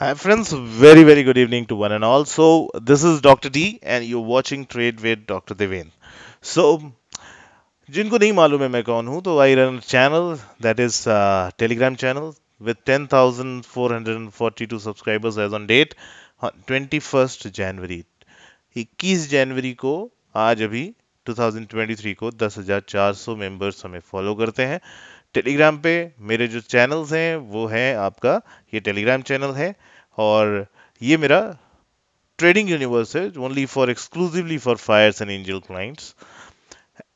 Hi friends, very very good evening to one and all. So this is Dr. D and you're watching Trade with Dr. Devin. So जिनको नहीं मालूम है मैं कौन हूँ तो a channel that is a telegram channel with 10,442 subscribers as on date 21st january 21 january को आज अभी 2023 को 10,400 members हमें follow करते हैं टेलीग्राम पे मेरे जो चैनल्स हैं वो हैं आपका ये टेलीग्राम चैनल है और ये मेरा ट्रेडिंग यूनिवर्स है only for exclusively for fires and angel clients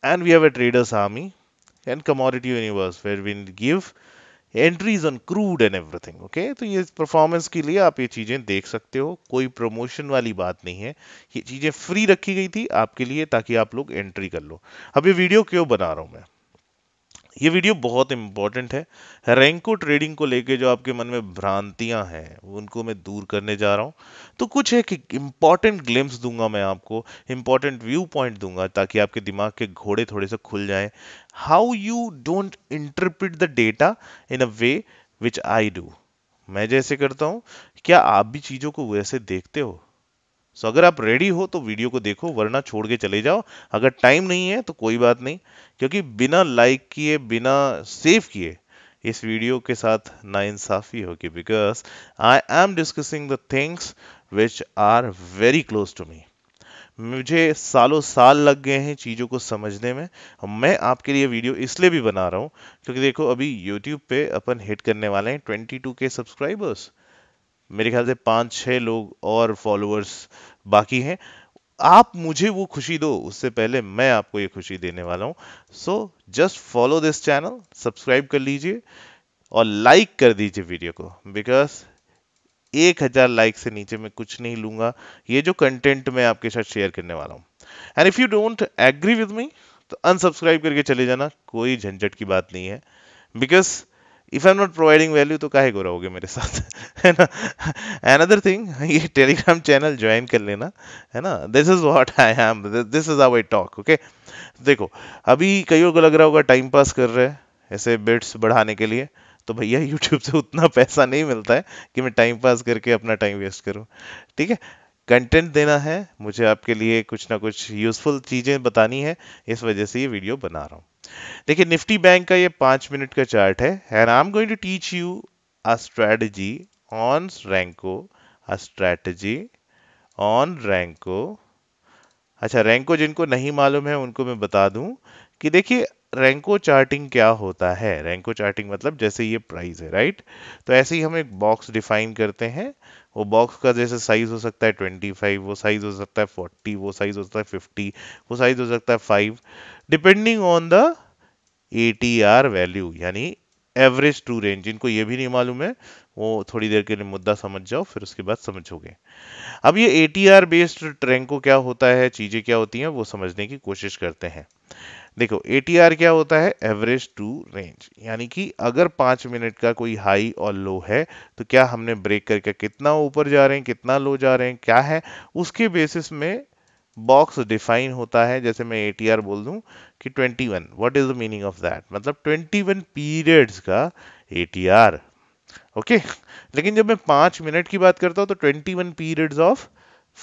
and we have a traders army and commodity universe where we give entries on crude and everything okay तो ये परफॉर्मेंस के लिए आप ये चीज़ें देख सकते हो कोई प्रमोशन वाली बात नहीं है ये चीज़ें फ्री रखी गई थी आपके लिए ताकि आप लोग एंट्री कर लो अब ये वीडियो क्यों बना रहा हूँ मैं ये वीडियो बहुत इंपॉर्टेंट है रेंको ट्रेडिंग को लेके जो आपके मन में भ्रांतियां हैं उनको मैं दूर करने जा रहा हूं तो कुछ एक इंपॉर्टेंट ग्लिम्स दूंगा मैं आपको इंपॉर्टेंट व्यू पॉइंट दूंगा ताकि आपके दिमाग के घोड़े थोड़े से खुल जाए how you don't interpret the data in a way which I do मैं जैसे करता हूं क्या आप भी चीजों को वैसे देखते हो सो अगर आप रेडी हो तो वीडियो को देखो वरना छोड़ के चले जाओ अगर टाइम नहीं है तो कोई बात नहीं क्योंकि बिना लाइक किए बिना सेव किए इस वीडियो के साथ ना इंसाफी होगी because I am discussing the things which are very close to me मुझे सालों साल लग गए हैं चीज़ों को समझने में मैं आपके लिए वीडियो इसलिए भी बना रहा हूँ क्योंकि देखो अभी यूट्यूब पे अपन हिट करने वाले हैं 22 के सब्सक्राइबर्स मेरे ख्याल से पाँच छः लोग और फॉलोअर्स बाकी हैं आप मुझे वो खुशी दो उससे पहले मैं आपको ये खुशी देने वाला हूँ so just follow this channel subscribe कर लीजिए और लाइक कर दीजिए वीडियो को बिकॉज एक हजार लाइक से नीचे मैं कुछ नहीं लूंगा ये जो कंटेंट मैं आपके साथ शेयर करने वाला हूँ and if you don't agree with me तो अनसब्सक्राइब करके चले जाना कोई झंझट की बात नहीं है because if I am not providing value तो काहे को रहोगे मेरे साथ है ना अनदर थिंग ये टेलीग्राम चैनल ज्वाइन कर लेना है ना this is what I am this is our talk okay देखो अभी कईयों को लग रहा होगा टाइम पास कर रहे हैं ऐसे बिट्स बढ़ाने के लिए तो भैया यूट्यूब से उतना पैसा नहीं मिलता है कि मैं टाइम पास करके अपना टाइम वेस्ट करूँ ठीक है कंटेंट देना है मुझे आपके लिए कुछ ना कुछ यूज़फुल चीज़ें बतानी है इस वजह से ये वीडियो बना रहा हूँ देखिए निफ्टी बैंक का ये पांच मिनट का चार्ट है and I am going to teach you a strategy on renko a strategy on renko अच्छा रैंको जिनको नहीं मालूम है उनको मैं बता दूं कि देखिए रैंको चार्टिंग क्या होता है रैंको चार्टिंग मतलब जैसे ये प्राइस है राइट तो ऐसे ही हम एक बॉक्स डिफाइन करते हैं वो बॉक्स का जैसे साइज हो सकता है ट्वेंटी फाइव वो साइज हो सकता है फोर्टी वो साइज हो सकता है फिफ्टी वो साइज हो सकता है five depending on the A T R value यानी एवरेज टू रेंज जिनको ये भी नहीं मालूम है वो थोड़ी देर के लिए मुद्दा समझ जाओ फिर उसके बाद समझोगे अब ये ए टी आर बेस्ड क्या होता है चीज़ें क्या होती हैं वो समझने की कोशिश करते हैं देखो ए टी आर क्या होता है एवरेज टू रेंज यानी कि अगर पाँच मिनट का कोई हाई और लो है तो क्या हमने ब्रेक करके कितना ऊपर जा रहे हैं कितना लो जा रहे हैं क्या है उसके बेसिस में बॉक्स डिफाइन होता है जैसे मैं ए बोल दूं कि 21 one what is the meaning of that मतलब 21 पीरियड्स का ए ओके okay? लेकिन जब मैं पांच मिनट की बात करता हूँ तो 21 पीरियड्स ऑफ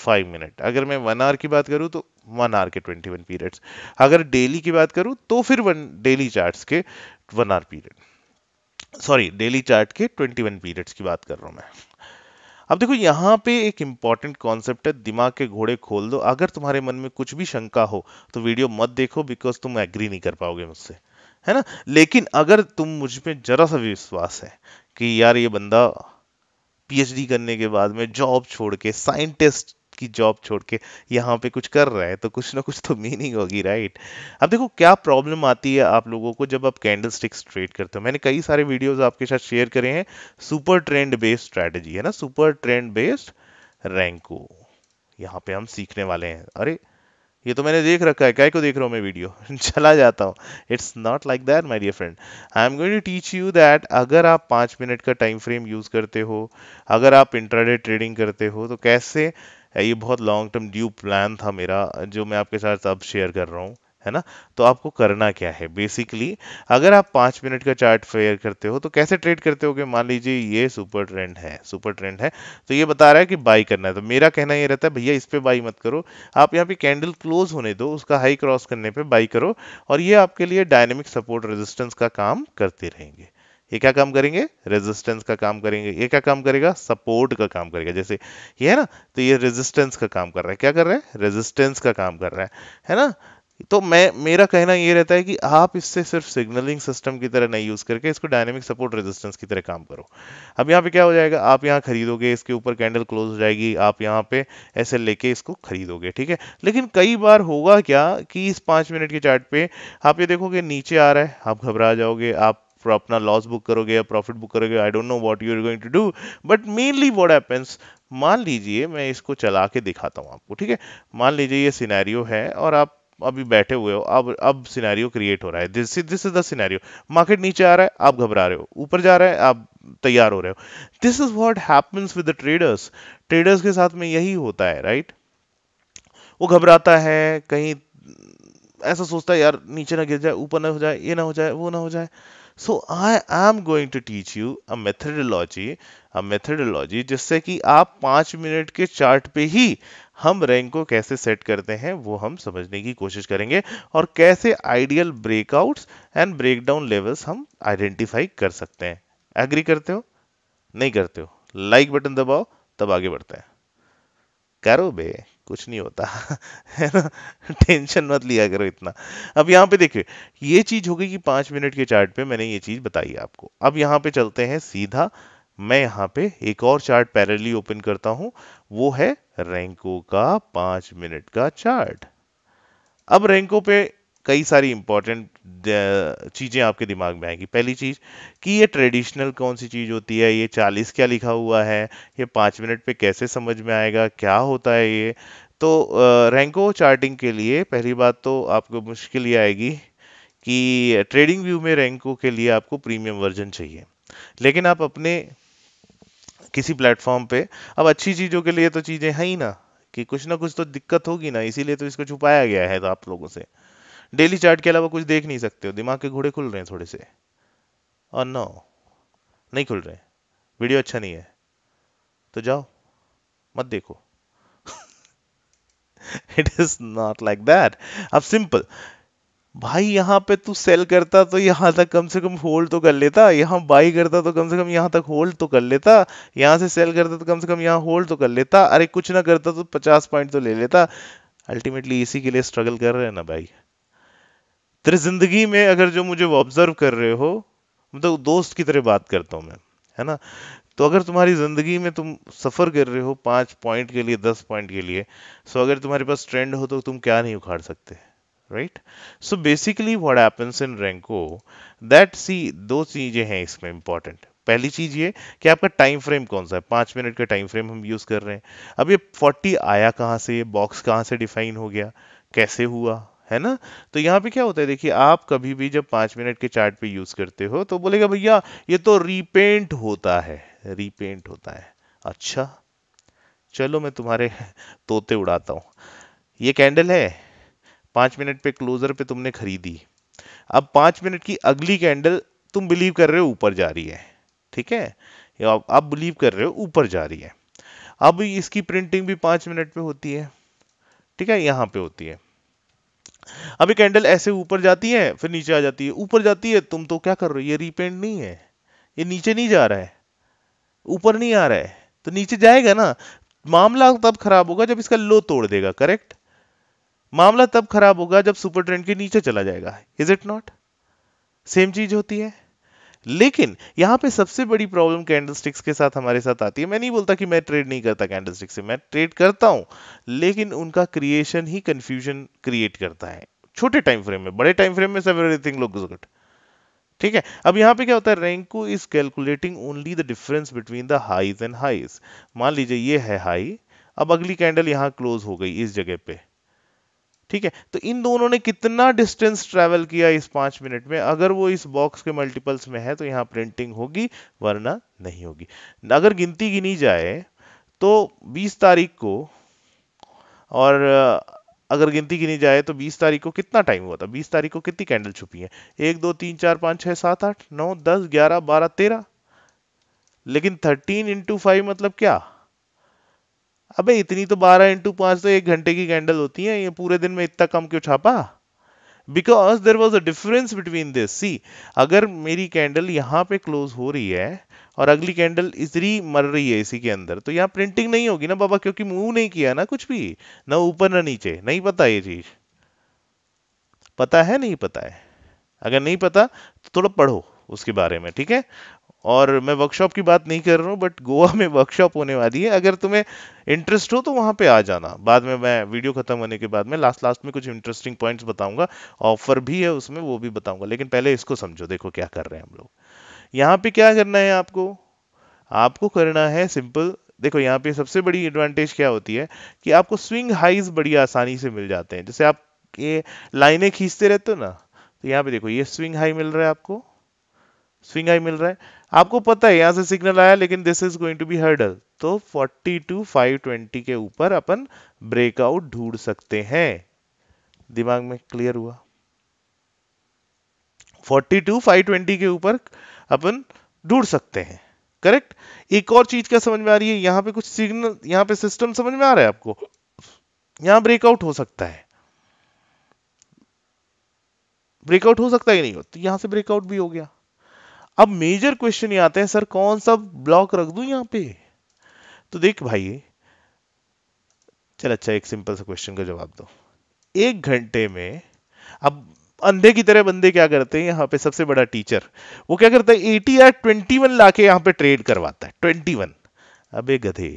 फाइव मिनट अगर मैं वन आवर की बात करूं तो वन आवर के 21 पीरियड्स अगर डेली की बात करूँ तो फिर वन डेली चार्ट के one hour period sorry daily chart के 21 पीरियड्स की बात कर रहा हूँ मैं अब देखो यहाँ पे एक इंपॉर्टेंट कॉन्सेप्ट है दिमाग के घोड़े खोल दो अगर तुम्हारे मन में कुछ भी शंका हो तो वीडियो मत देखो बिकॉज तुम एग्री नहीं कर पाओगे मुझसे है ना लेकिन अगर तुम मुझ पर जरा सा विश्वास है कि यार ये बंदा पीएचडी करने के बाद में जॉब छोड़ के साइंटिस्ट आपकी जॉब छोड़ के यहाँ पे कुछ कर रहा है तो कुछ ना कुछ तो मीनिंग होगी राइट अब देखो क्या प्रॉब्लम आती है आप लोगों को जब आप कैंडल स्टिक्स ट्रेड करते हो मैंने कई सारे वीडियोज आपके साथ शेयर करे हैं सुपर ट्रेंड बेस्ड स्ट्रैटेजी है ना सुपर ट्रेंड बेस्ड रैंको यहाँ पे हम सीखने वाले हैं अरे ये तो मैंने देख रखा है क्या को देख रहा हूँ मैं वीडियो चला जाता हूँ it's not like that my dear friend I am going to teach you that अगर आप पाँच मिनट का टाइम फ्रेम यूज़ करते हो अगर आप इंट्राडे ट्रेडिंग करते हो तो कैसे ये बहुत लॉन्ग टर्म ड्यू प्लान था मेरा जो मैं आपके साथ अब शेयर कर रहा हूँ है ना तो आपको करना क्या है बेसिकली अगर आप पाँच मिनट का चार्ट फेयर करते हो तो कैसे ट्रेड करते हो कि मान लीजिए ये सुपर ट्रेंड है सुपर ट्रेंड है तो ये बता रहा है कि बाई करना है तो मेरा कहना ये रहता है भैया इस पर बाई मत करो आप यहाँ पे कैंडल क्लोज होने दो उसका हाई क्रॉस करने पर बाई करो और ये आपके लिए डायनेमिक सपोर्ट रेजिस्टेंस का काम करते रहेंगे ये क्या काम करेंगे रेजिस्टेंस का काम करेंगे ये क्या काम करेगा सपोर्ट का काम करेगा जैसे ये है ना तो ये रेजिस्टेंस का काम कर रहा है क्या कर रहा है रेजिस्टेंस का काम कर रहा है है ना तो मैं मेरा कहना ये रहता है कि आप इससे सिर्फ सिग्नलिंग सिस्टम की तरह नहीं यूज़ करके इसको डायनेमिक सपोर्ट रेजिस्टेंस की तरह काम करो अब यहाँ पे क्या हो जाएगा आप यहाँ खरीदोगे इसके ऊपर कैंडल क्लोज हो जाएगी आप यहाँ पे ऐसे लेके इसको खरीदोगे ठीक है लेकिन कई बार होगा क्या कि इस पाँच मिनट के चार्ट पे आप ये देखोगे नीचे आ रहा है आप घबरा जाओगे आप फिर अपना लॉस बुक करोगे या प्रॉफिट बुक करोगे I don't know what you are going to do but mainly what happens मान लीजिए मैं इसको चला के दिखाता हूँ आपको ठीक है मान लीजिए ये सिनेरियो है और आप अभी बैठे हुए हो अब अब सिनेरियो क्रिएट हो रहा है this this is the scenario market नीचे आ रहा है आप घबरा रहे हो ऊपर जा रहा है आप तैयार हो रहे हो this is what happens with the traders traders के साथ में यही होता है राइट वो घबराता है कहीं ऐसा सोचता है यार नीचे ना गिर जाए ऊपर ना हो जाए ये ना हो जाए वो ना हो जाए so I am going to teach you a methodology a methodology जिससे कि आप पाँच मिनट के चार्ट पे ही हम रैंक को कैसे सेट करते हैं वो हम समझने की कोशिश करेंगे और कैसे ideal breakouts and breakdown levels हम आइडेंटिफाई कर सकते हैं एग्री करते हो नहीं करते हो लाइक बटन दबाओ तब आगे बढ़ते हैं करो बे कुछ नहीं होता है ना टेंशन मत लिया करो इतना अब यहाँ पे देखिए ये चीज हो गई कि पांच मिनट के चार्ट पे मैंने ये चीज बताई आपको अब यहाँ पे चलते हैं सीधा मैं यहाँ पे एक और चार्ट पैरेलली ओपन करता हूँ वो है रैंको का पांच मिनट का चार्ट अब रैंको पे कई सारी इंपॉर्टेंट चीज़ें आपके दिमाग में आएंगी पहली चीज़ कि ये ट्रेडिशनल कौन सी चीज़ होती है ये चालीस क्या लिखा हुआ है ये पाँच मिनट पे कैसे समझ में आएगा क्या होता है ये तो रैंको चार्टिंग के लिए पहली बात तो आपको मुश्किल ये आएगी कि ट्रेडिंग व्यू में रैंको के लिए आपको प्रीमियम वर्जन चाहिए लेकिन आप अपने किसी प्लेटफॉर्म पे अब अच्छी चीज़ों के लिए तो चीज़ें हैं ही ना कि कुछ ना कुछ तो दिक्कत होगी ना इसीलिए तो इसको छुपाया गया है तो आप लोगों से डेली चार्ट के अलावा कुछ देख नहीं सकते हो दिमाग के घोड़े खुल रहे हैं थोड़े से और oh, नो नहीं खुल रहे वीडियो अच्छा नहीं है तो जाओ मत देखो it is not like that अब सिंपल भाई यहाँ पे तू सेल करता तो यहाँ तक कम से कम होल्ड तो कर लेता यहाँ बाई करता तो कम से कम यहाँ तक होल्ड तो कर लेता यहाँ से सेल करता तो कम से कम यहाँ होल्ड तो कर लेता अरे कुछ ना करता तो पचास पॉइंट तो ले लेता अल्टीमेटली इसी के लिए स्ट्रगल कर रहे हैं ना भाई तेरे ज़िंदगी में अगर जो मुझे ऑब्जर्व कर रहे हो मतलब दोस्त की तरह बात करता हूँ मैं है ना तो अगर तुम्हारी ज़िंदगी में तुम सफ़र कर रहे हो पांच पॉइंट के लिए दस पॉइंट के लिए सो अगर तुम्हारे पास ट्रेंड हो तो तुम क्या नहीं उखाड़ सकते right so basically what happens in renko that see दो चीज़ें हैं इसमें इंपॉर्टेंट पहली चीज़ ये कि आपका टाइम फ्रेम कौन सा है पांच मिनट का टाइम फ्रेम हम यूज़ कर रहे हैं अब ये फोर्टी आया कहाँ से ये बॉक्स कहाँ से डिफाइन हो गया कैसे हुआ है ना तो यहाँ पे क्या होता है देखिए आप कभी भी जब पांच मिनट के चार्ट पे यूज़ करते हो तो बोलेगा भैया ये तो रीपेंट होता है रीपेंट होता है अच्छा चलो मैं तुम्हारे तोते उड़ाता हूं ये कैंडल है पांच मिनट पे क्लोजर पे तुमने खरीदी अब पांच मिनट की अगली कैंडल तुम बिलीव कर रहे हो ऊपर जा रही है ठीक है आप बिलीव कर रहे हो ऊपर जा रही है अब इसकी प्रिंटिंग भी पांच मिनट पे होती है ठीक है यहां पे होती है अभी कैंडल ऐसे ऊपर जाती है फिर नीचे आ जाती है ऊपर जाती है तुम तो क्या कर रहे हो ये रिपेंट नहीं है ये नीचे नहीं जा रहा है ऊपर नहीं आ रहा है तो नीचे जाएगा ना मामला तब खराब होगा जब इसका लो तोड़ देगा करेक्ट मामला तब खराब होगा जब सुपर ट्रेंड के नीचे चला जाएगा इज इट नॉट सेम चीज होती है लेकिन यहां पे सबसे बड़ी प्रॉब्लम कैंडलस्टिक्स के साथ हमारे साथ आती है मैं नहीं बोलता कि मैं ट्रेड नहीं करता कैंडलस्टिक से मैं ट्रेड करता हूं लेकिन उनका क्रिएशन ही कंफ्यूजन क्रिएट करता है छोटे टाइम फ्रेम में बड़े टाइम फ्रेम में सब एवरीथिंग लुक्स गुड ठीक है अब यहां पे क्या होता है renko is calculating only the difference between the highs and highs मान लीजिए ये है हाई अब अगली कैंडल यहां क्लोज हो गई इस जगह पे ठीक है तो इन दोनों ने कितना डिस्टेंस ट्रेवल किया इस पांच मिनट में अगर वो इस बॉक्स के मल्टीपल्स में है तो यहाँ प्रिंटिंग होगी वरना नहीं होगी अगर गिनती गिनी जाए तो 20 तारीख को और अगर गिनती गिनी जाए तो 20 तारीख को कितना टाइम हुआ था 20 तारीख को कितनी कैंडल छुपी है एक दो तीन चार पांच छह सात आठ नौ दस ग्यारह बारह तेरह लेकिन थर्टीन इंटू फाइव मतलब क्या अबे इतनी तो 12 इंटू पांच तो एक घंटे की कैंडल होती है ये पूरे दिन में इतना कम क्यों छापा because there was a difference between this see अगर मेरी कैंडल यहाँ पे क्लोज हो रही है और अगली कैंडल इतनी मर रही है इसी के अंदर तो यहाँ प्रिंटिंग नहीं होगी ना बाबा क्योंकि मूव नहीं किया ना कुछ भी ना ऊपर ना नीचे नहीं पता ये चीज पता है नहीं पता है अगर नहीं पता तो थोड़ा पढ़ो उसके बारे में ठीक है और मैं वर्कशॉप की बात नहीं कर रहा हूँ बट गोवा में वर्कशॉप होने वाली है अगर तुम्हें इंटरेस्ट हो तो वहाँ पे आ जाना बाद में मैं वीडियो खत्म होने के बाद में लास्ट लास्ट में कुछ इंटरेस्टिंग पॉइंट्स बताऊंगा ऑफर भी है उसमें वो भी बताऊंगा लेकिन पहले इसको समझो देखो क्या कर रहे हैं हम लोग यहाँ पे क्या करना है आपको आपको करना है सिंपल देखो यहाँ पे सबसे बड़ी एडवांटेज क्या होती है कि आपको स्विंग हाइज बड़ी आसानी से मिल जाते हैं जैसे आप ये लाइनें खींचते रहते हो ना तो यहाँ पे देखो ये स्विंग हाई मिल रहा है आपको स्विंग हाई मिल रहा है आपको पता है यहां से सिग्नल आया लेकिन this is going to be hurdle तो 40 टू 520 के ऊपर अपन ब्रेकआउट ढूंढ सकते हैं दिमाग में क्लियर हुआ 40 टू 520 के ऊपर अपन ढूंढ सकते हैं करेक्ट एक और चीज क्या समझ में आ रही है यहां पे कुछ सिग्नल यहां पे सिस्टम समझ में आ रहा है आपको यहां ब्रेकआउट हो सकता है ब्रेकआउट हो सकता है नहीं हो तो यहां से ब्रेकआउट भी हो गया अब मेजर क्वेश्चन ये आते हैं सर कौन सा ब्लॉक रख दू यहां पे तो देख भाई चल अच्छा एक सिंपल सा क्वेश्चन का जवाब दो एक घंटे में अब अंधे की तरह बंदे क्या करते हैं यहां पे सबसे बड़ा टीचर वो क्या करता है एटी या ट्वेंटी वन लाके यहां पर पे ट्रेड करवाता है ट्वेंटी वन अबे गधे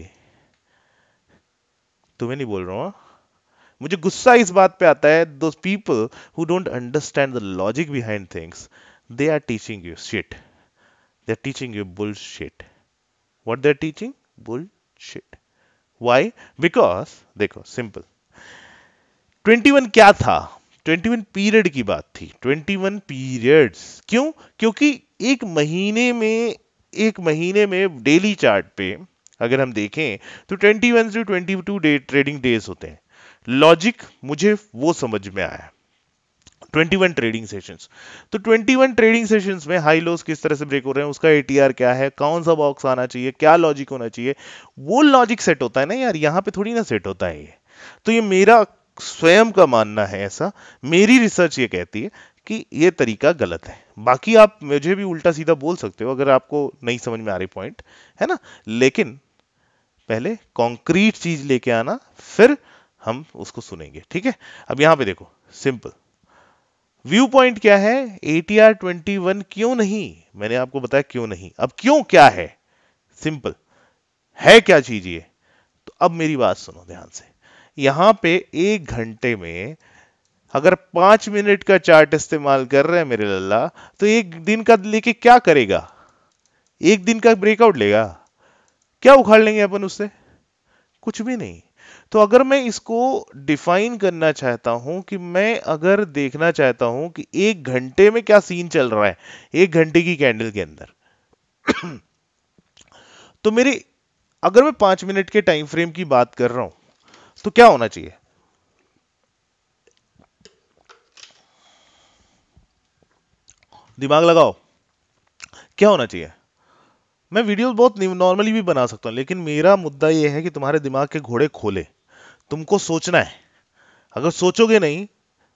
तुम्हें नहीं बोल रहा हूं हाँ? मुझे गुस्सा इस बात पे आता है दो people who don't understand the logic behind things they are teaching you shit They're teaching you bullshit. What they're teaching? Bullshit. Why? Because देखो सिंपल 21 क्या था 21 पीरियड की बात थी 21 पीरियड्स क्यों क्योंकि एक महीने में एक महीने में डेली चार्ट पे अगर हम देखें तो 21 से 22 डे ट्रेडिंग डेज होते हैं लॉजिक मुझे वो समझ में आया 21 ट्रेडिंग सेशंस तो 21 ट्रेडिंग सेशंस में हाई लोस किस तरह से ब्रेक हो रहे हैं उसका एटीआर क्या है कौन सा बॉक्स आना चाहिए क्या लॉजिक होना चाहिए वो लॉजिक सेट होता है ना यार यहाँ पे थोड़ी ना सेट होता है ये तो ये मेरा स्वयं का मानना है ऐसा मेरी रिसर्च ये कहती है कि ये तरीका गलत है बाकी आप मुझे भी उल्टा सीधा बोल सकते हो अगर आपको नहीं समझ में आ रही पॉइंट है ना लेकिन पहले कॉन्क्रीट चीज लेके आना फिर हम उसको सुनेंगे ठीक है अब यहां पे देखो सिंपल व्यू पॉइंट क्या है एटीआर 21 क्यों नहीं मैंने आपको बताया क्यों नहीं अब क्यों क्या है सिंपल है क्या चीज ये तो अब मेरी बात सुनो ध्यान से यहां पे एक घंटे में अगर पांच मिनट का चार्ट इस्तेमाल कर रहे हैं मेरे लल्ला तो एक दिन का लेके क्या करेगा एक दिन का ब्रेकआउट लेगा क्या उखाड़ लेंगे अपन उससे कुछ भी नहीं तो अगर मैं इसको डिफाइन करना चाहता हूं कि मैं अगर देखना चाहता हूं कि एक घंटे में क्या सीन चल रहा है एक घंटे की कैंडल के अंदर तो मेरे अगर मैं पांच मिनट के टाइम फ्रेम की बात कर रहा हूं तो क्या होना चाहिए दिमाग लगाओ क्या होना चाहिए मैं वीडियो बहुत नॉर्मली भी बना सकता हूँ लेकिन मेरा मुद्दा यह है कि तुम्हारे दिमाग के घोड़े खोले तुमको सोचना है अगर सोचोगे नहीं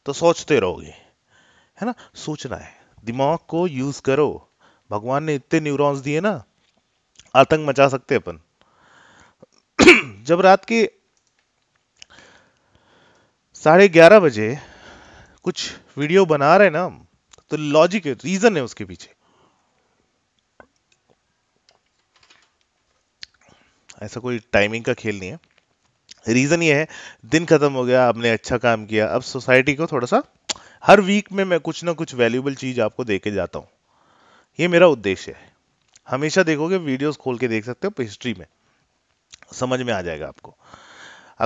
तो सोचते रहोगे है ना सोचना है दिमाग को यूज करो भगवान ने इतने न्यूरॉन्स दिए ना आतंक मचा सकते अपन जब रात के साढ़े ग्यारह बजे कुछ वीडियो बना रहे ना तो लॉजिक है रीजन है उसके पीछे ऐसा कोई टाइमिंग का खेल नहीं है रीज़न ये है दिन ख़त्म हो गया आपने अच्छा काम किया अब सोसाइटी को थोड़ा सा हर वीक में मैं कुछ ना कुछ वैल्यूबल चीज़ आपको दे के जाता हूँ ये मेरा उद्देश्य है हमेशा देखोगे वीडियोस खोल के देख सकते हो हिस्ट्री में समझ में आ जाएगा आपको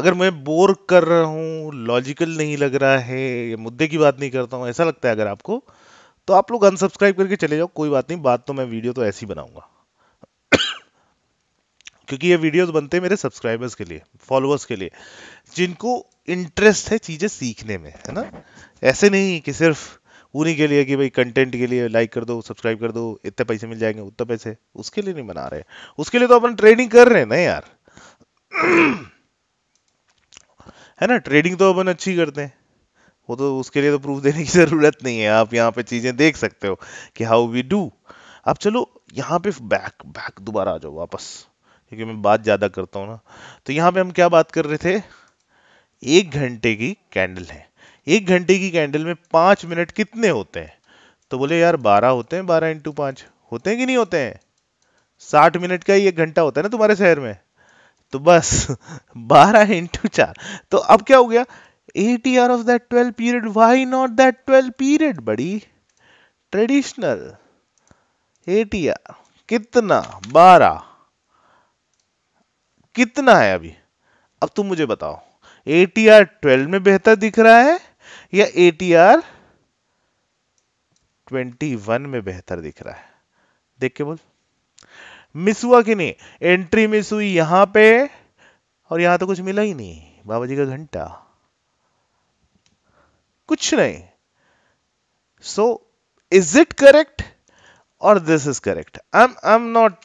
अगर मैं बोर कर रहा हूँ लॉजिकल नहीं लग रहा है मुद्दे की बात नहीं करता हूँ ऐसा लगता है अगर आपको तो आप लोग अनसब्सक्राइब करके चले जाओ कोई बात नहीं बात तो मैं वीडियो तो ऐसी बनाऊंगा क्योंकि ये वीडियोस बनते हैं मेरे सब्सक्राइबर्स के लिए फॉलोअर्स के लिए जिनको इंटरेस्ट है चीज़ें सीखने में है ना ऐसे नहीं कि सिर्फ उन्हीं के लिए कि भाई कंटेंट के लिए लाइक कर दो सब्सक्राइब कर दो इतने पैसे मिल जाएंगे उतने पैसे उसके लिए नहीं बना रहे उसके लिए तो अपन ट्रेडिंग कर रहे हैं ना यार है ना ट्रेडिंग तो अपन अच्छी करते हैं वो तो उसके लिए तो प्रूफ देने की ज़रूरत नहीं है आप यहाँ पे चीज़ें देख सकते हो कि हाउ वी डू अब चलो यहाँ पे बैक बैक दोबारा आ जाओ वापस क्योंकि मैं बात ज़्यादा करता हूँ ना तो यहाँ पे हम क्या बात कर रहे थे एक घंटे की कैंडल है एक घंटे की कैंडल में पांच मिनट कितने होते हैं तो बोले यार बारह होते हैं बारह इंटू पांच होते हैं कि नहीं होते हैं साठ मिनट का ही एक घंटा होता है ना तुम्हारे शहर में तो बस बारह इंटू चार तो अब क्या हो गया एटी आर of that twelve period why not that twelve period बड़ी ट्रेडिशनल एटी आर कितना बारह कितना है अभी अब तुम मुझे बताओ ए टी आर ट्वेल्व में बेहतर दिख रहा है या A T R twenty one में बेहतर दिख रहा है देख के बोल मिस हुआ कि नहीं एंट्री मिस हुई यहां पे और यहां तो कुछ मिला ही नहीं बाबा जी का घंटा कुछ नहीं सो इज इट करेक्ट और this is correct I am I am not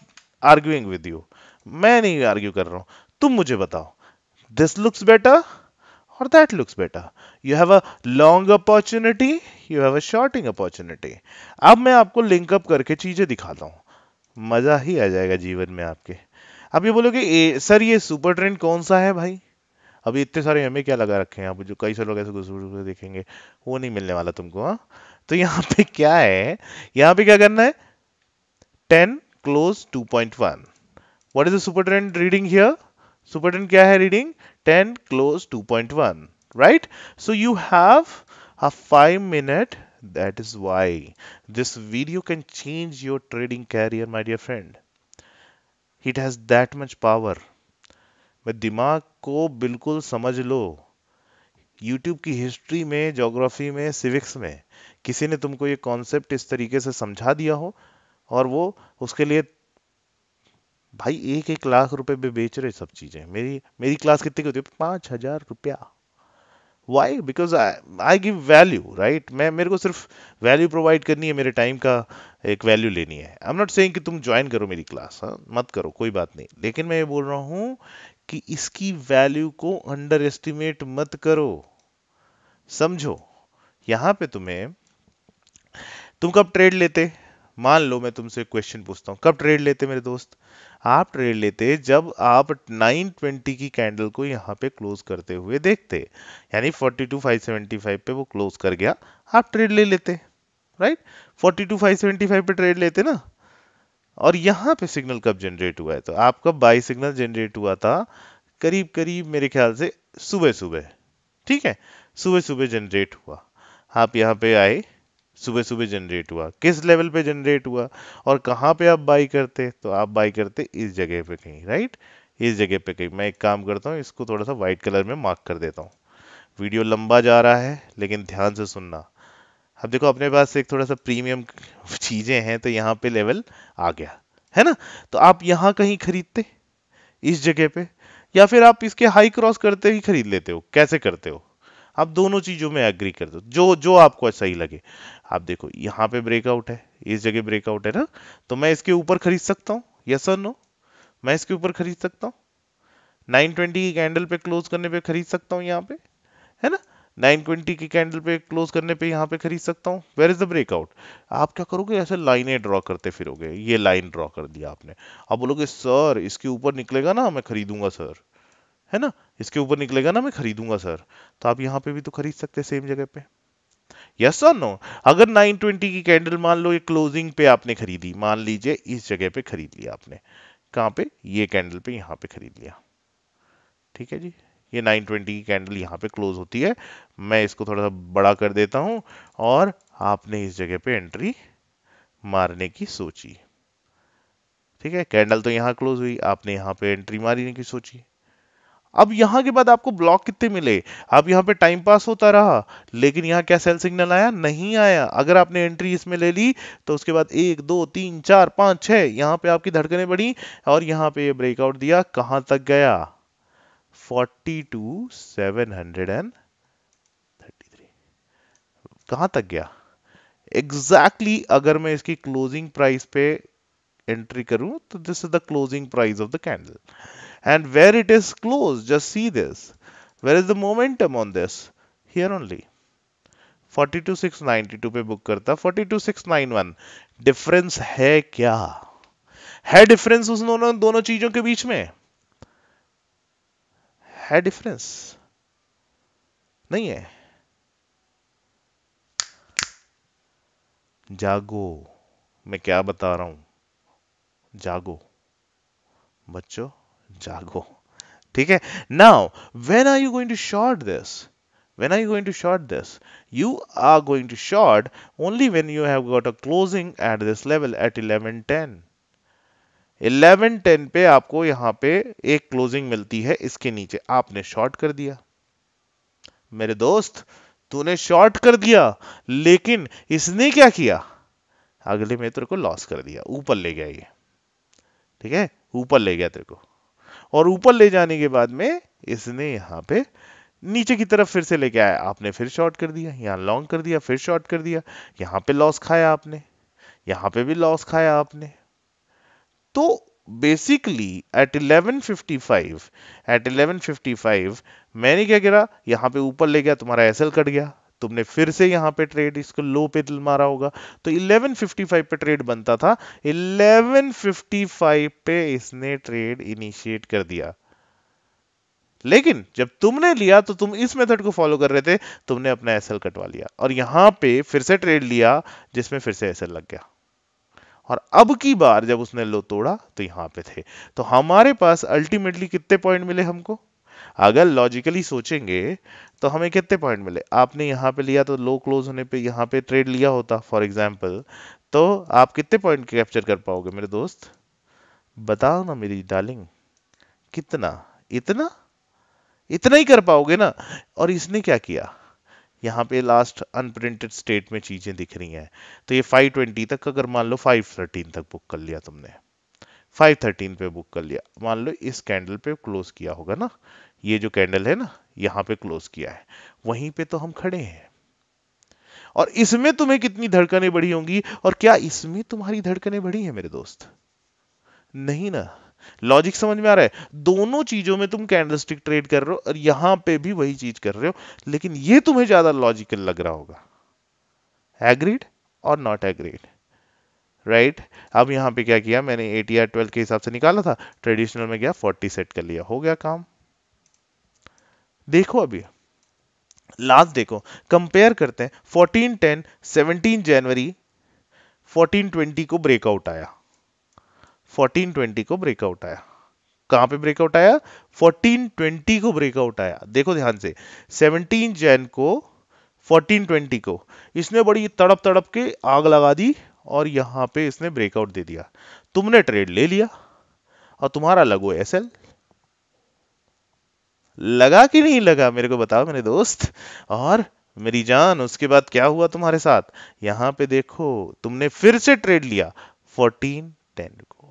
arguing with you मैं नहीं आर्ग्यू कर रहा हूं तुम मुझे बताओ दिस लुक्स बेटर और that looks better you have a long opportunity you have a shorting opportunity अब मैं आपको लिंकअप करके चीजें दिखाता हूं मजा ही आ जाएगा जीवन में आपके अब ये बोलोगे सर ये सुपर ट्रेंड कौन सा है भाई अभी इतने सारे हमें क्या लगा रखे हैं आप जो कई सारे लोग ऐसे घुस देखेंगे वो नहीं मिलने वाला तुमको हा? तो यहाँ पे क्या है यहाँ पे क्या करना है ten close to point one What is the supertrend reading here? Supertrend kya hai reading? 10 close 2.1, right? So you have a 5 minute that is why this video can change your trading career, my dear friend. It has that much power. मैं दिमाग को बिल्कुल समझ लो YouTube की history में geography में civics में किसी ने तुमको ये कॉन्सेप्ट इस तरीके से समझा दिया हो और वो उसके लिए भाई एक एक लाख रुपए में बेच रहे सब चीजें मेरी मेरी क्लास कितने की होती है पांच हजार रुपया why because I give value right मैं मेरे को सिर्फ वैल्यू प्रोवाइड करनी है मेरे टाइम का एक वैल्यू लेनी है आई एम नॉट सेइंग कि तुम ज्वाइन करो मेरी क्लास हा? मत करो कोई बात नहीं लेकिन मैं ये बोल रहा हूं कि इसकी वैल्यू को अंडर एस्टिमेट मत करो समझो यहां पे तुम्हें तुम कब ट्रेड लेते मान लो मैं तुमसे क्वेश्चन पूछता हूँ कब ट्रेड लेते मेरे दोस्त आप ट्रेड लेते जब आप 920 की कैंडल को यहाँ पे क्लोज करते हुए देखते यानी 42,575 पे वो क्लोज कर गया आप ट्रेड ले लेते राइट 42,575 पे ट्रेड लेते ना और यहाँ पे सिग्नल कब जनरेट हुआ है तो आपका बाई सिग्नल जनरेट हुआ था करीब करीब मेरे ख्याल से सुबह सुबह ठीक है सुबह सुबह जनरेट हुआ आप यहाँ पे आए सुबह सुबह जनरेट हुआ किस लेवल पे जनरेट हुआ और कहाँ पे आप बाई करते तो आप बाई करते इस जगह पे कहीं राइट इस जगह पे कहीं मैं एक काम करता हूँ इसको थोड़ा सा वाइट कलर में मार्क कर देता हूँ वीडियो लंबा जा रहा है लेकिन ध्यान से सुनना अब देखो अपने पास एक थोड़ा सा प्रीमियम चीज़ें हैं तो यहाँ पे लेवल आ गया है ना तो आप यहाँ कहीं खरीदते इस जगह पे या फिर आप इसके हाई क्रॉस करते ही खरीद लेते हो कैसे करते हो आप दोनों चीज़ों में एग्री कर दो जो जो आपको सही लगे आप देखो यहाँ पे ब्रेकआउट है इस जगह ब्रेकआउट है ना तो मैं इसके ऊपर खरीद सकता हूँ यस और नो मैं इसके ऊपर खरीद सकता हूँ 920 की कैंडल पे क्लोज करने पे खरीद सकता हूँ यहाँ पे है ना 920 की कैंडल पे क्लोज करने पे यहाँ पे खरीद सकता हूँ वेर इज द ब्रेकआउट आप क्या करोगे ऐसे लाइनें ड्रॉ करते फिरोगे ये लाइन ड्रॉ कर दिया आपने आप बोलोगे सर इसके ऊपर निकलेगा ना मैं खरीदूंगा सर है ना इसके ऊपर निकलेगा ना मैं खरीदूंगा सर तो आप यहाँ पे भी तो खरीद सकते हैं सेम जगह पे यस और नो अगर 920 की कैंडल मान लो ये क्लोजिंग पे आपने खरीदी मान लीजिए इस जगह पे खरीद लिया आपने कहाँ पे ये कैंडल पे यहाँ पे खरीद लिया ठीक है जी ये 920 की कैंडल यहाँ पे क्लोज होती है मैं इसको थोड़ा सा बड़ा कर देता हूँ और आपने इस जगह पे एंट्री मारने की सोची ठीक है कैंडल तो यहाँ क्लोज हुई आपने यहाँ पे एंट्री मारने की सोची अब यहां के बाद आपको ब्लॉक कितने मिले अब यहां पे टाइम पास होता रहा लेकिन यहां क्या सेल सिग्नल आया नहीं आया अगर आपने एंट्री इसमें ले ली तो उसके बाद एक दो तीन चार पांच छह यहां पे आपकी धड़कने बढ़ी और यहां पे ये ब्रेकआउट दिया कहां तक गया forty two seven hundred and thirty three कहां तक गया एग्जैक्टली exactly अगर मैं इसकी क्लोजिंग प्राइस पे एंट्री करूं तो this is the closing price of the candle And where it is closed, just see this. Where is the momentum on this? Here only. 42692 पे बुक करता 42691 डिफरेंस है क्या है डिफरेंस उस दोनों दोनों चीजों के बीच में है डिफरेंस नहीं है जागो मैं क्या बता रहा हूं जागो बच्चों जागो ठीक है now when are you going to short this when are you going to short this you are going to short only when you have got a closing at this level at 1110 1110 पे आपको यहां पे एक closing मिलती है इसके नीचे आपने शॉर्ट कर दिया मेरे दोस्त तूने शॉर्ट कर दिया लेकिन इसने क्या किया अगले में तेरे को लॉस कर दिया ऊपर ले गया ये ठीक है ऊपर ले गया तेरे को और ऊपर ले जाने के बाद में इसने यहाँ पे नीचे की तरफ फिर से लेके आया आपने फिर शॉर्ट कर दिया यहाँ लॉन्ग कर दिया फिर शॉर्ट कर दिया यहाँ पे लॉस खाया आपने यहाँ पे भी लॉस खाया आपने तो बेसिकली एट 1155 एट 1155 मैंने क्या करा यहाँ पे ऊपर ले गया तुम्हारा एसएल कट गया तुमने फिर से यहाँ पे ट्रेड इसको लो पे मारा होगा तो 1155 पे ट्रेड बनता था 1155 पे इसने ट्रेड इनिशिएट कर दिया लेकिन जब तुमने लिया तो तुम इस मेथड को फॉलो कर रहे थे तुमने अपना एसएल कटवा लिया और यहां पे फिर से ट्रेड लिया जिसमें फिर से एसएल लग गया और अब की बार जब उसने लो तोड़ा तो यहां पे थे तो हमारे पास अल्टीमेटली कितने पॉइंट मिले हमको अगर लॉजिकली सोचेंगे तो हमें कितने पॉइंट मिले आपने यहाँ पे लिया तो लो क्लोज होने पे यहाँ पे ट्रेड लिया होता फॉर एग्जाम्पल तो आप कितने पॉइंट कैप्चर कर पाओगे मेरे दोस्त बताओ ना मेरी डार्लिंग कितना इतना इतना ही कर पाओगे ना और इसने क्या किया यहाँ पे लास्ट अनप्रिंटेड स्टेट में चीजें दिख रही हैं तो ये 520 तक अगर मान लो 513 तक बुक कर लिया तुमने 513 पे बुक कर लिया मान लो इस कैंडल पे क्लोज किया होगा ना ये जो कैंडल है ना यहाँ पे क्लोज किया है वहीं पे तो हम खड़े हैं और इसमें तुम्हें कितनी धड़कनें बढ़ी होंगी और क्या इसमें तुम्हारी धड़कनें बढ़ी है मेरे दोस्त नहीं ना लॉजिक समझ में आ रहा है दोनों चीजों में तुम कैंडलस्टिक ट्रेड कर रहे हो और यहां पे भी वही चीज कर रहे हो लेकिन ये तुम्हें ज्यादा लॉजिकल लग रहा होगा एग्रीड और नॉट एग्रीड राइट अब यहां पे क्या किया मैंने एटीआर ट्वेल्व के हिसाब से निकाला था ट्रेडिशनल में गया फोर्टी सेट कर लिया हो गया काम देखो अभी लास्ट देखो कंपेयर करते हैं 14 10 17 जनवरी 14 20 को ब्रेकआउट आया 14 20 को ब्रेकआउट आया कहां पे ब्रेकआउट आया 14 20 को ब्रेकआउट आया देखो ध्यान से 17 जैन को 14 20 को इसने बड़ी तड़प तड़प के आग लगा दी और यहां पे इसने ब्रेकआउट दे दिया तुमने ट्रेड ले लिया और तुम्हारा लगो एसएल लगा कि नहीं लगा मेरे को बताओ मेरे दोस्त और मेरी जान उसके बाद क्या हुआ तुम्हारे साथ यहां पे देखो तुमने फिर से ट्रेड लिया फोर्टीन टेन को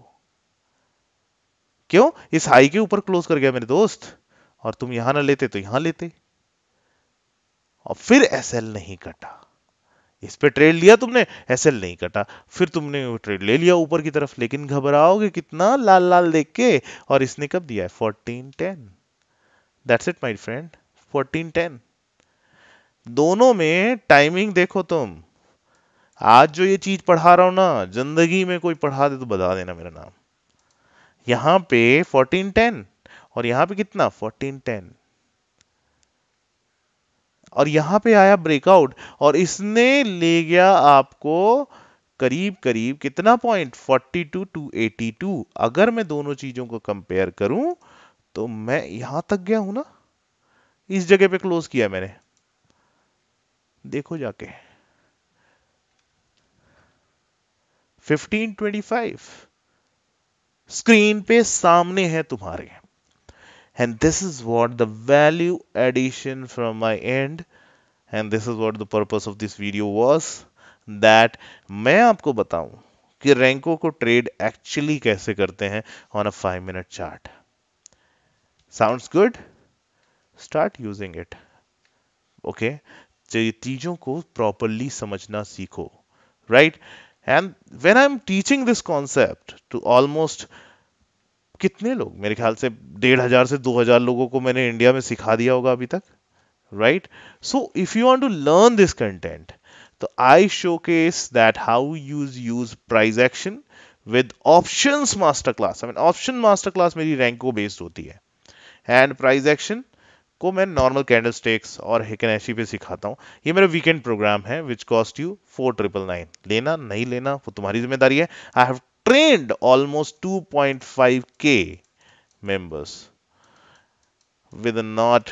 क्यों इस हाई के ऊपर क्लोज कर गया मेरे दोस्त और तुम यहां ना लेते तो यहां लेते और फिर एस नहीं कटा इस पे ट्रेड लिया तुमने एस नहीं कटा फिर तुमने ट्रेड ले लिया ऊपर की तरफ लेकिन घबराओगे कितना लाल लाल देख के और इसने कब दिया है fourteen ten that's it my friend 1410 दोनों में टाइमिंग देखो तुम आज जो ये चीज पढ़ा रहा हूं ना जिंदगी में कोई पढ़ा दे तो बता देना मेरा नाम यहां पे 1410 और यहां पे कितना 1410 और यहां पे आया ब्रेकआउट और इसने ले गया आपको करीब करीब कितना पॉइंट 42 टू 82 अगर मैं दोनों चीजों को कंपेयर करूं तो मैं यहां तक गया हूं ना इस जगह पे क्लोज किया मैंने देखो जाके 1525 स्क्रीन पे सामने है तुम्हारे and this is what the value addition from my and and this is what the purpose of this video was that मैं आपको बताऊं कि रैंकों को ट्रेड एक्चुअली कैसे करते हैं on a five minute chart sounds good start using it okay चीज़ों को प्रॉपरली समझना सीखो right and when I am teaching this concept to almost कितने लोग मेरे ख्याल से डेढ़ हजार से दो हजार लोगों को मैंने इंडिया में सिखा दिया होगा अभी तक right so if you want to learn this content तो I showcase that how use use price action with option master class I mean option master class मेरी रैंक को बेस्ड होती है एंड प्राइस एक्शन को मैं normal candle stakes और हेकनैशी पे सिखाता हूँ ये मेरा वीकेंड प्रोग्राम है which cost you four triple nine लेना नहीं लेना वो तुम्हारी जिम्मेदारी है I have trained almost two point five के members with not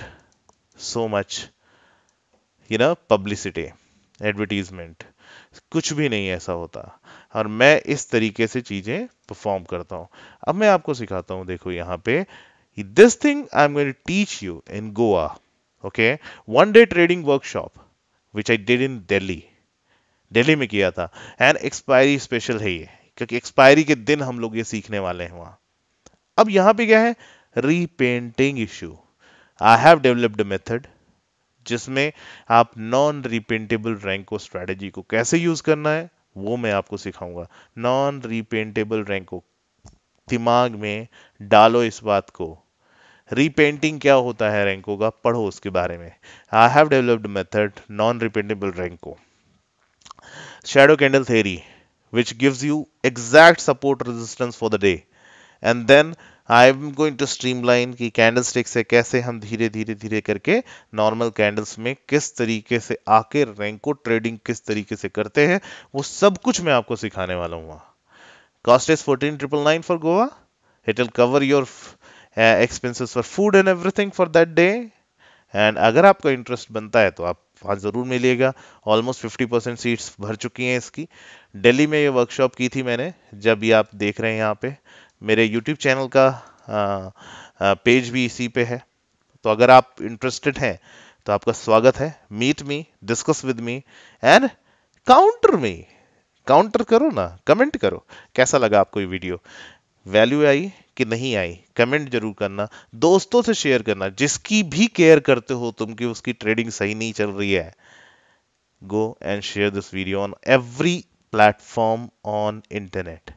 so much you know publicity advertisement कुछ भी नहीं ऐसा होता और मैं इस तरीके से चीज़ें परफॉर्म करता हूँ अब मैं आपको सिखाता हूँ देखो यहाँ पे This thing I'm going to teach you in Goa. Okay, one day trading workshop, which I did in Delhi. Delhi में किया था एंड एक्सपायरी स्पेशल है ये क्योंकि एक्सपायरी के दिन हम लोग ये सीखने वाले हैं वहां अब यहां पे क्या है repainting issue I have developed method जिसमें आप नॉन रिपेंटेबल रैंक को स्ट्रेटेजी को कैसे यूज करना है वो मैं आपको सिखाऊंगा नॉन रिपेंटेबल रैंक को दिमाग में डालो इस बात को रीपेंटिंग क्या होता है रैंको का पढ़ो उसके बारे में I have developed method non repaintable रैंको shadow candle theory which gives you exact support resistance for the day and then I am going to streamline की कैंडल स्टिक से कैसे हम धीरे धीरे धीरे करके नॉर्मल कैंडल्स में किस तरीके से आके रैंको ट्रेडिंग किस तरीके से करते हैं वो सब कुछ मैं आपको सिखाने वाला हूँ Cost is 14999 for Goa. It will cover your uh, expenses for food and everything for that day. And अगर आपका इंटरेस्ट बनता है तो आप वहाँ ज़रूर मिलिएगा ऑलमोस्ट 50 परसेंट सीट्स भर चुकी हैं इसकी दिल्ली में ये वर्कशॉप की थी मैंने जब ये आप देख रहे हैं यहाँ पे मेरे यूट्यूब चैनल का आ, आ, पेज भी इसी पे है तो अगर आप इंटरेस्टेड हैं तो आपका स्वागत है meet me discuss with me and counter me counter करो ना कमेंट करो कैसा लगा आपको ये वीडियो वैल्यू आई कि नहीं आई कमेंट जरूर करना दोस्तों से शेयर करना जिसकी भी केयर करते हो तुम कि उसकी ट्रेडिंग सही नहीं चल रही है go and share this video on every platform on internet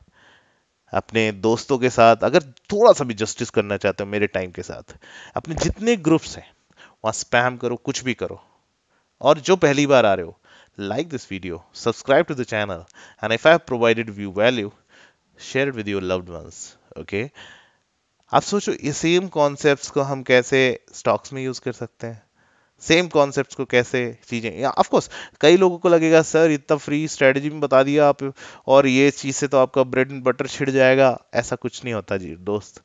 अपने दोस्तों के साथ अगर थोड़ा सा भी जस्टिस करना चाहते हो मेरे टाइम के साथ अपने जितने ग्रुप्स हैं वहाँ स्पैम करो कुछ भी करो और जो पहली बार आ रहे हो like this video, subscribe to the channel, and if I have provided you value, share it with your loved ones. Okay? आप सोचो ये सेम कॉन्सेप्ट्स को हम कैसे स्टॉक्स में यूज कर सकते हैं सेम कॉन्सेप्ट्स को कैसे चीज़ें ऑफ कोर्स कई लोगों को लगेगा सर इतना फ्री स्ट्रेटजी में बता दिया आप और ये चीज़ से तो आपका ब्रेड एंड बटर छिड़ जाएगा ऐसा कुछ नहीं होता जी दोस्त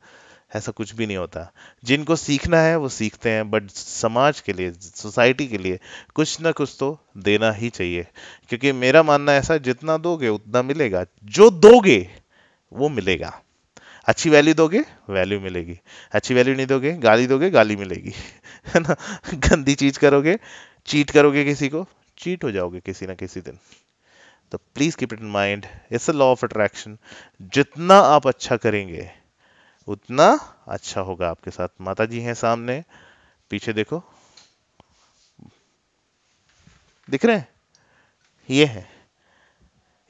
ऐसा कुछ भी नहीं होता जिनको सीखना है वो सीखते हैं बट समाज के लिए सोसाइटी के लिए कुछ ना कुछ तो देना ही चाहिए क्योंकि मेरा मानना ऐसा जितना दोगे उतना मिलेगा जो दोगे वो मिलेगा अच्छी वैल्यू दोगे वैल्यू मिलेगी अच्छी वैल्यू नहीं दोगे गाली दोगे गाली मिलेगी है ना गंदी चीज करोगे चीट करोगे किसी को चीट हो जाओगे किसी ना किसी दिन तो please keep it in mind it's a law of attraction जितना आप अच्छा करेंगे उतना अच्छा होगा आपके साथ माता जी हैं सामने पीछे देखो दिख रहे हैं ये है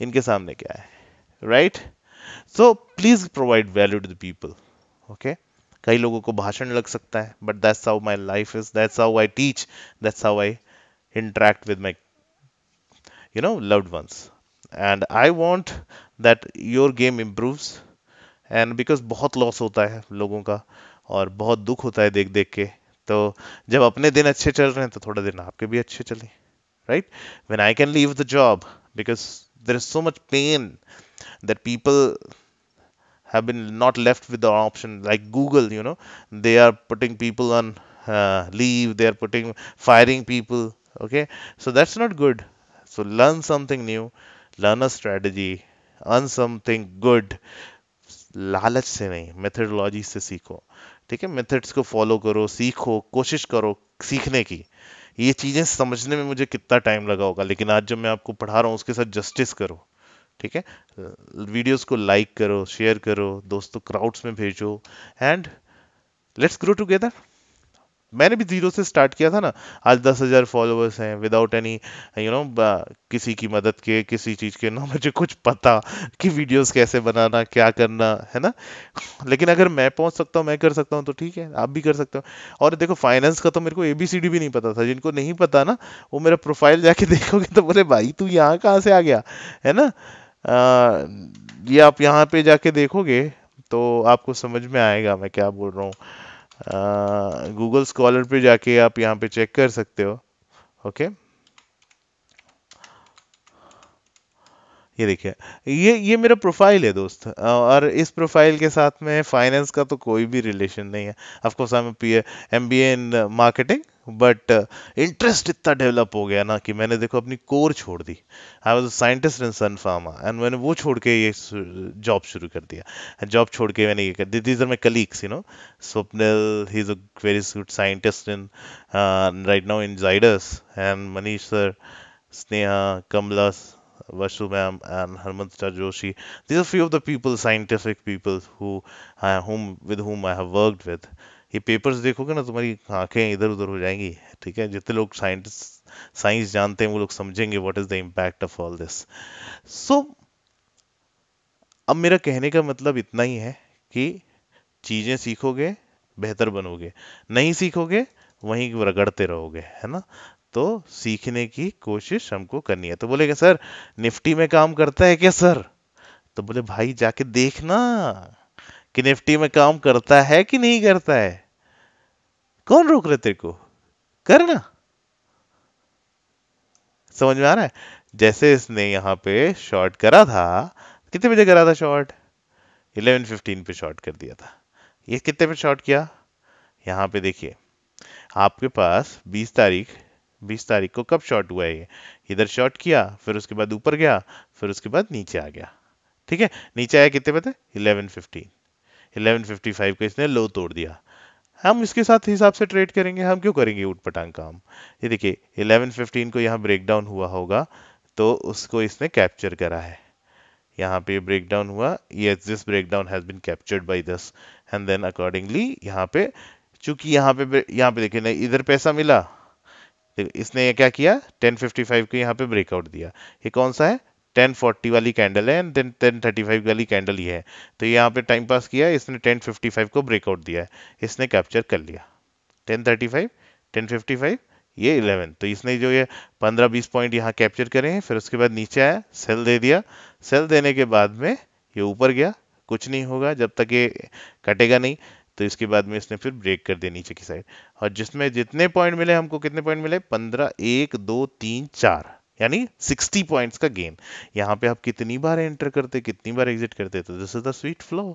इनके सामने क्या है right so please provide value to the people okay कई लोगों को भाषण लग सकता है but that's how my life is that's how I teach that's how I interact with my you know love and I want that your game game and because बहुत loss होता है लोगों का और बहुत दुख होता है देख देख के तो जब अपने दिन अच्छे चल रहे हैं तो थोड़ा दिन आपके भी अच्छे चले right when I can leave the job because there is so much pain that people have been not left with option like Google you know they are putting people on leave they are putting firing people okay so that's not good so learn something new learn a strategy earn something good लालच से नहीं methodology से सीखो ठीक है methods को follow करो सीखो कोशिश करो सीखने की ये चीज़ें समझने में मुझे कितना टाइम लगा होगा लेकिन आज जब मैं आपको पढ़ा रहा हूँ उसके साथ जस्टिस करो ठीक है वीडियोस को लाइक करो शेयर करो दोस्तों क्राउड्स में भेजो एंड लेट्स ग्रो टुगेदर मैंने भी जीरो से स्टार्ट किया था ना आज दस हज़ार फॉलोअर्स हैं विदाउट एनी यू नो किसी की मदद के किसी चीज़ के ना मुझे कुछ पता कि वीडियोस कैसे बनाना क्या करना है ना लेकिन अगर मैं पहुंच सकता हूँ मैं कर सकता हूँ तो ठीक है आप भी कर सकते हो और देखो फाइनेंस का तो मेरे को ए बी सी डी भी नहीं पता था जिनको नहीं पता ना वो मेरा प्रोफाइल जाके देखोगे तो बोले भाई तू यहाँ कहाँ से आ गया है ना ये आप यहाँ पे जाके देखोगे तो आपको समझ में आएगा मैं क्या बोल रहा हूँ गूगल स्कॉलर पे जाके आप यहाँ पे चेक कर सकते हो ओके ये देखिए ये ये मेरा प्रोफाइल है दोस्त और इस प्रोफाइल के साथ में फाइनेंस का तो कोई भी रिलेशन नहीं है course I am P M B A in marketing but interest uh, इतना डेवलप हो गया ना कि मैंने देखो अपनी कोर छोड़ दी I was scientist in Sun Pharma and मैंने वो छोड़ के ये जॉब शुरू कर दिया जॉब छोड़ के मैंने ये कर दी these are my colleagues you know Swapnil he is a very good scientist in right now in Zydus and Manish sir Sneha Kamala ma'am and Harmant Harmantra Joshi these are few of the people scientific people who I whom with whom I have worked with ये papers देखोगे ना तुम्हारी आंखें इधर उधर हो जाएंगी ठीक है जितने लोग साइंटिस्ट साइंस जानते हैं वो लोग समझेंगे what is the impact of all this so अब मेरा कहने का मतलब इतना ही है कि चीज़ें सीखोगे बेहतर बनोगे नहीं सीखोगे वहीं रगड़ते रहोगे है ना तो सीखने की कोशिश हमको करनी है तो बोलेगा सर निफ्टी में काम करता है क्या सर तो बोले भाई जाके देखना कि निफ्टी में काम करता है कि नहीं करता है कौन रोक रहे तेरे को करना समझ में आ रहा है जैसे इसने यहां पे शॉर्ट करा था कितने बजे करा था शॉर्ट 11:15 पे शॉर्ट कर दिया था ये कितने पे शॉर्ट किया यहाँ पे देखिए आपके पास 20 तारीख 20 तारीख को कब शॉर्ट हुआ है ये इधर शॉर्ट किया फिर उसके बाद ऊपर गया फिर उसके बाद नीचे आ गया ठीक है नीचे आया कितने पे थे फिफ्टीन 1155 का इसने लो तोड़ दिया हम इसके साथ हिसाब से ट्रेड करेंगे हम क्यों करेंगे उठ पटांग काम ये देखिए 1115 को यहाँ ब्रेकडाउन हुआ होगा तो उसको इसने कैप्चर करा है यहाँ पे ब्रेकडाउन हुआ ये this breakdown has been captured by this and then accordingly यहाँ पे चूंकि यहाँ पे यहाँ पे देखिए नहीं इधर पैसा मिला इसने क्या किया 1055 को यहाँ पे ब्रेकआउट दिया ये कौन सा है टेन फोर्टी वाली कैंडल है एंड देन फाइव वाली कैंडल ये है तो यहाँ पे टाइम पास किया इसने टेन फिफ्टी फाइव को ब्रेकआउट दिया है इसने कैप्चर कर लिया ten ten thirty five fifty five ये इलेवन तो इसने जो ये पंद्रह बीस पॉइंट यहाँ कैप्चर करे हैं फिर उसके बाद नीचे आया सेल दे दिया सेल देने के बाद में ये ऊपर गया कुछ नहीं होगा जब तक ये कटेगा नहीं तो इसके बाद में इसने फिर ब्रेक कर दिया नीचे की साइड और जिसमें जितने पॉइंट मिले हमको कितने पॉइंट मिले पंद्रह एक दो तीन चार यानी 60 पॉइंट्स का गेन यहाँ पे आप कितनी बार एंटर करते कितनी बार एग्जिट करते तो this is the sweet flow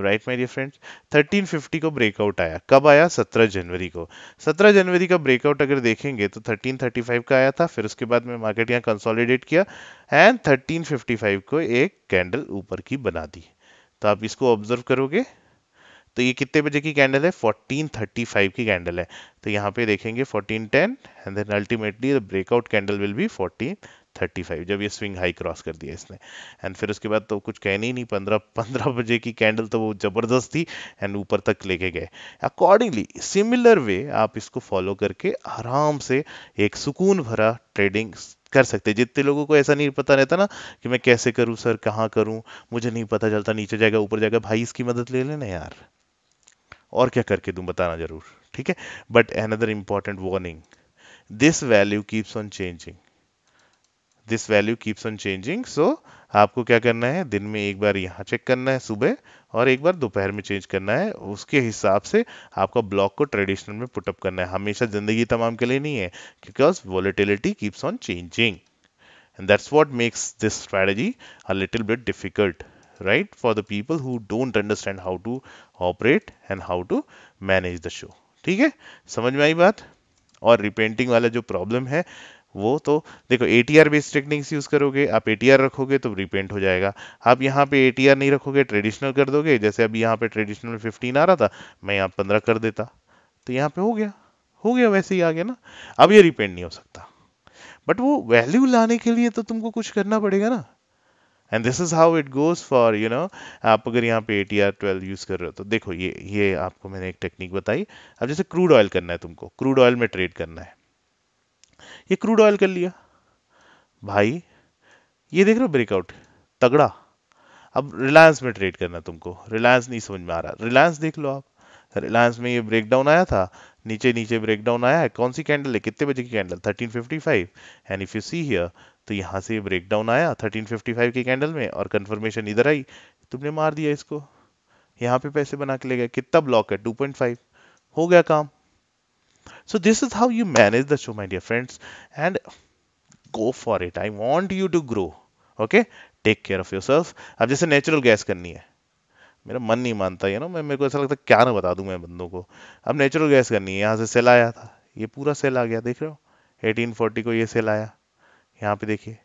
right my dear friends 1350 को ब्रेकआउट आया कब आया 17 जनवरी को 17 जनवरी का ब्रेकआउट अगर देखेंगे तो 1335 का आया था फिर उसके बाद में मार्केट यहाँ कंसोलिडेट किया एंड 1355 को एक कैंडल ऊपर की बना दी तो आप इसको ऑब्जर्व करोगे तो ये कितने बजे की कैंडल है 14:35 की कैंडल है तो यहाँ पे देखेंगे 14:10 and then ultimately the breakout candle will be 14:35 जब ये स्विंग हाई क्रॉस कर दिया इसने एंड फिर उसके बाद तो कुछ कहने ही नहीं पंद्रह पंद्रह बजे की कैंडल तो वो ज़बरदस्त थी एंड ऊपर तक लेके गए अकॉर्डिंगली सिमिलर वे आप इसको फॉलो करके आराम से एक सुकून भरा ट्रेडिंग कर सकते जितने लोगों को ऐसा नहीं पता रहता ना कि मैं कैसे करूं सर कहाँ करूं मुझे नहीं पता चलता नीचे जाएगा ऊपर जाएगा भाई इसकी मदद ले लेना यार और क्या करके दूं बताना ज़रूर ठीक है but another important warning this value keeps on changing this value keeps on changing so आपको क्या करना है दिन में एक बार यहाँ चेक करना है सुबह और एक बार दोपहर में चेंज करना है उसके हिसाब से आपका ब्लॉक को ट्रेडिशनल में पुटअप करना है हमेशा ज़िंदगी तमाम के लिए नहीं है because volatility keeps on changing and that's what makes this strategy a little bit difficult right for the people who don't understand how to operate and how to manage the show ठीक है समझ में आई बात और repenting वाला जो problem है वो तो देखो A T R based techniques use करोगे आप ए टी आर रखोगे तो रिपेंट हो जाएगा आप यहाँ पे ए टी आर नहीं रखोगे ट्रेडिशनल कर दोगे जैसे अभी यहाँ पे ट्रेडिशनल फिफ्टीन आ रहा था मैं यहाँ पंद्रह कर देता तो यहाँ पे हो गया हो गया वैसे ही आ गया ना अब ये रिपेंट नहीं हो सकता बट वो वैल्यू लाने के लिए तो तुमको कुछ करना पड़ेगा ना and this is how it goes for you know आप अगर यहाँ पे A T R twelve use कर रहे हो तो देखो ये ये आपको मैंने एक टेक्निक बताई अब जैसे क्रूड ऑयल करना है तुमको क्रूड ऑयल में ट्रेड करना है ये क्रूड ऑयल कर लिया भाई ये देख रहे हो ब्रेकआउट तगड़ा अब रिलायंस में ट्रेड करना तुमको रिलायंस नहीं समझ में आ रहा रिलायंस देख लो आप रिलायंस में ये ब्रेकडाउन आया था नीचे नीचे ब्रेकडाउन आया है कौन सी कैंडल है कितने बजे की candle 1355 and if you see here तो यहाँ से ब्रेकडाउन आया 1355 के कैंडल में और कंफर्मेशन इधर आई तुमने मार दिया इसको यहाँ पे पैसे बना के ले गए कितना ब्लॉक है 2.5 हो गया काम so this is how you manage the show my dear friends and go for it I want you to grow okay take care of your अब जैसे नेचुरल गैस करनी है मेरा मन नहीं मानता यू ना मैं मेरे को ऐसा लगता है क्या ना बता दूं मैं बंदों को अब नेचुरल गैस करनी है यहाँ से सेल आया था ये पूरा सेल आ गया देख रहे हो 1840 को ये सेल आया यहाँ पे देखिए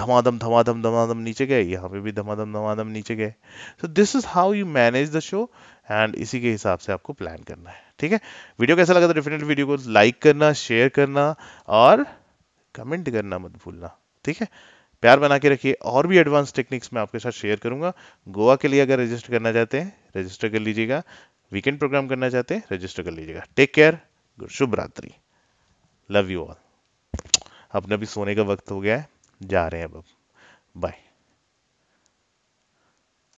धमाधम धमाधम धमाधम नीचे गए यहाँ पे भी धमाधम धमाधम नीचे गए so this is how you manage the show and इसी के हिसाब से आपको प्लान करना है ठीक है वीडियो कैसा लगा तो डेफिनेटली वीडियो को लाइक करना शेयर करना और कमेंट करना मत भूलना ठीक है प्यार बना के रखिए और भी एडवांस टेक्निक्स मैं आपके साथ शेयर करूंगा गोवा के लिए अगर रजिस्टर करना चाहते हैं रजिस्टर कर लीजिएगा वीकेंड प्रोग्राम करना चाहते हैं रजिस्टर कर लीजिएगा टेक केयर शुभ रात्रि लव यू ऑल अपना भी सोने का वक्त हो गया है जा रहे हैं अब बाय